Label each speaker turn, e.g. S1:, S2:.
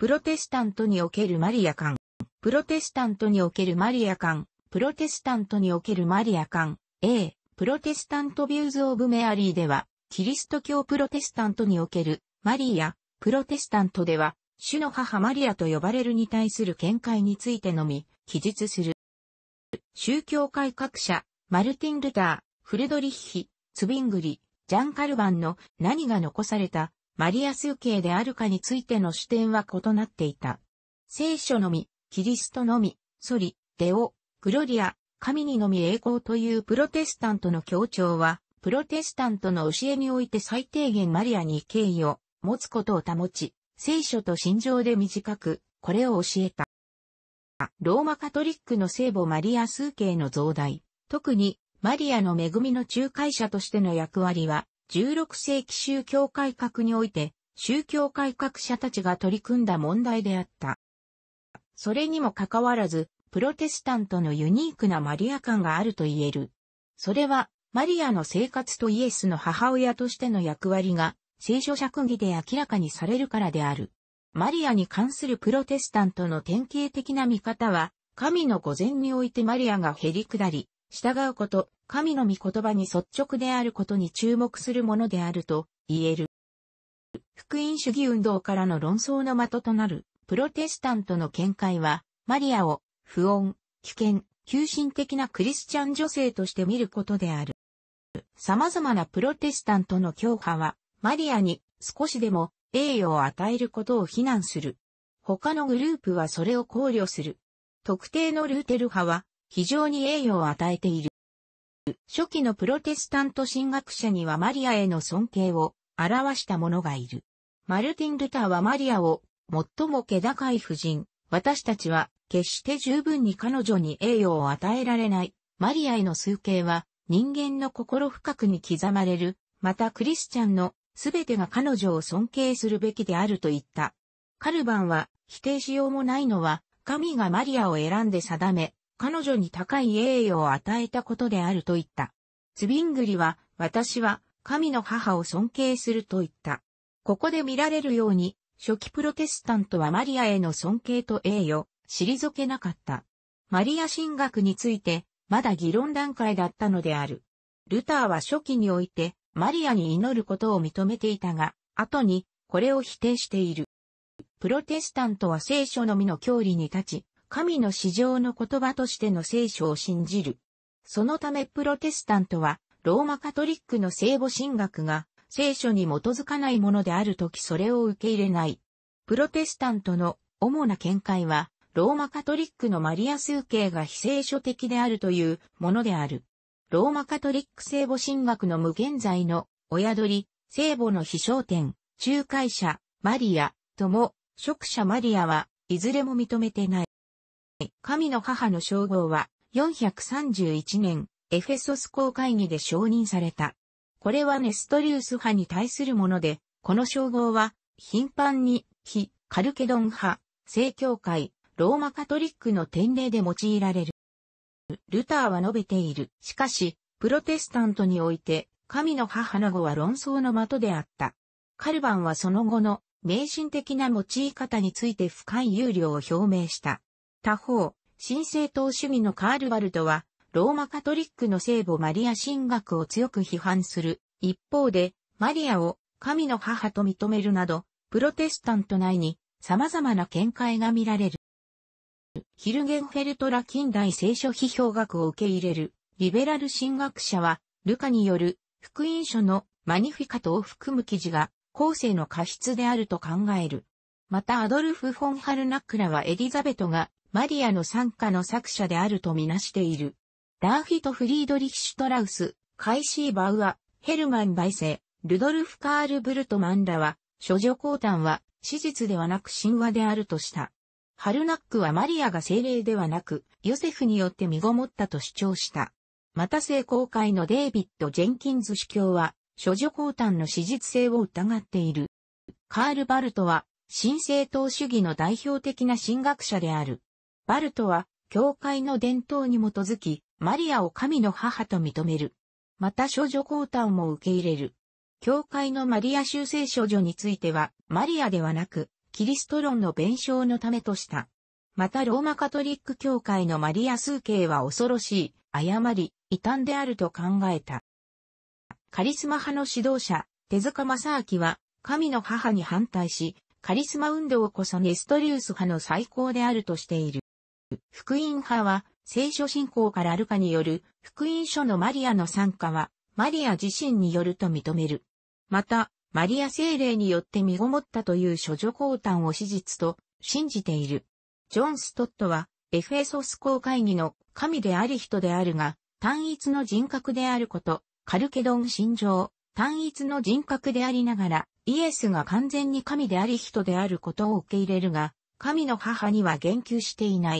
S1: プロテスタントにおけるマリア館。プロテスタントにおけるマリア館。プロテスタントにおけるマリア館。A、プロテスタントビューズ・オブ・メアリーでは、キリスト教プロテスタントにおけるマリア、プロテスタントでは、主の母マリアと呼ばれるに対する見解についてのみ、記述する。宗教改革者、マルティン・ルター、フルドリッヒ、ツビングリ、ジャン・カルバンの何が残されたマリア数形であるかについての視点は異なっていた。聖書のみ、キリストのみ、ソリ、デオ、グロリア、神にのみ栄光というプロテスタントの協調は、プロテスタントの教えにおいて最低限マリアに敬意を持つことを保ち、聖書と心情で短く、これを教えた。ローマカトリックの聖母マリア数形の増大、特にマリアの恵みの仲介者としての役割は16世紀宗教改革において、宗教改革者たちが取り組んだ問題であった。それにもかかわらず、プロテスタントのユニークなマリア感があると言える。それは、マリアの生活とイエスの母親としての役割が、聖書釈義で明らかにされるからである。マリアに関するプロテスタントの典型的な見方は、神の御前においてマリアが減り下り、従うこと、神の御言葉に率直であることに注目するものであると言える。福音主義運動からの論争の的となるプロテスタントの見解は、マリアを不穏、危険、急進的なクリスチャン女性として見ることである。様々なプロテスタントの教派は、マリアに少しでも栄誉を与えることを非難する。他のグループはそれを考慮する。特定のルーテル派は非常に栄誉を与えている。初期のプロテスタント神学者にはマリアへの尊敬を表した者がいる。マルティン・ルターはマリアを最も気高い夫人、私たちは決して十分に彼女に栄誉を与えられない。マリアへの崇敬は人間の心深くに刻まれる。またクリスチャンのすべてが彼女を尊敬するべきであると言った。カルバンは否定しようもないのは神がマリアを選んで定め、彼女に高い栄誉を与えたことであると言った。ツビングリは、私は神の母を尊敬すると言った。ここで見られるように、初期プロテスタントはマリアへの尊敬と栄誉、退けなかった。マリア神学について、まだ議論段階だったのである。ルターは初期において、マリアに祈ることを認めていたが、後に、これを否定している。プロテスタントは聖書のみの教理に立ち、神の至上の言葉としての聖書を信じる。そのためプロテスタントは、ローマカトリックの聖母神学が、聖書に基づかないものであるときそれを受け入れない。プロテスタントの主な見解は、ローマカトリックのマリア数形が非聖書的であるというものである。ローマカトリック聖母神学の無限在の親鳥、聖母の非翔点、仲介者、マリア、とも、職者マリアはいずれも認めてない。神の母の称号は、431年、エフェソス公会議で承認された。これはネストリウス派に対するもので、この称号は、頻繁に、非、カルケドン派、正教会、ローマカトリックの典礼で用いられる。ルターは述べている。しかし、プロテスタントにおいて、神の母の語は論争の的であった。カルバンはその後の、迷信的な用い方について深い憂慮を表明した。他方、新政党主義のカールワルドは、ローマカトリックの聖母マリア神学を強く批判する。一方で、マリアを神の母と認めるなど、プロテスタント内に様々な見解が見られる。ヒルゲンフェルトラ近代聖書批評学を受け入れる、リベラル神学者は、ルカによる福音書のマニフィカトを含む記事が、後世の過失であると考える。またアドルフ・フォン・ハルナックラはエリザベトがマリアの参加の作者であるとみなしている。ダーフィト・フリードリヒ・シュトラウス、カイシー・バウア、ヘルマン・バイセ、ルドルフ・カール・ブルトマンらは、諸女公誕は史実ではなく神話であるとした。ハルナックはマリアが精霊ではなく、ヨセフによって身ごもったと主張した。また聖公会のデイビッド・ジェンキンズ主教は、諸女公誕の史実性を疑っている。カール・バルトは、新政党主義の代表的な神学者である。バルトは、教会の伝統に基づき、マリアを神の母と認める。また少女降誕も受け入れる。教会のマリア修正処女については、マリアではなく、キリスト論の弁償のためとした。またローマカトリック教会のマリア数形は恐ろしい、誤り、異端であると考えた。カリスマ派の指導者、手塚正明は、神の母に反対し、カリスマ運動こそネストリウス派の最高であるとしている。福音派は、聖書信仰からあるかによる福音書のマリアの参加は、マリア自身によると認める。また、マリア精霊によって身ごもったという処女降誕を史実と信じている。ジョン・ストットは、エフェソス公会議の神であり人であるが、単一の人格であること、カルケドン心情、単一の人格でありながら、イエスが完全に神であり人であることを受け入れるが、神の母には言及していない。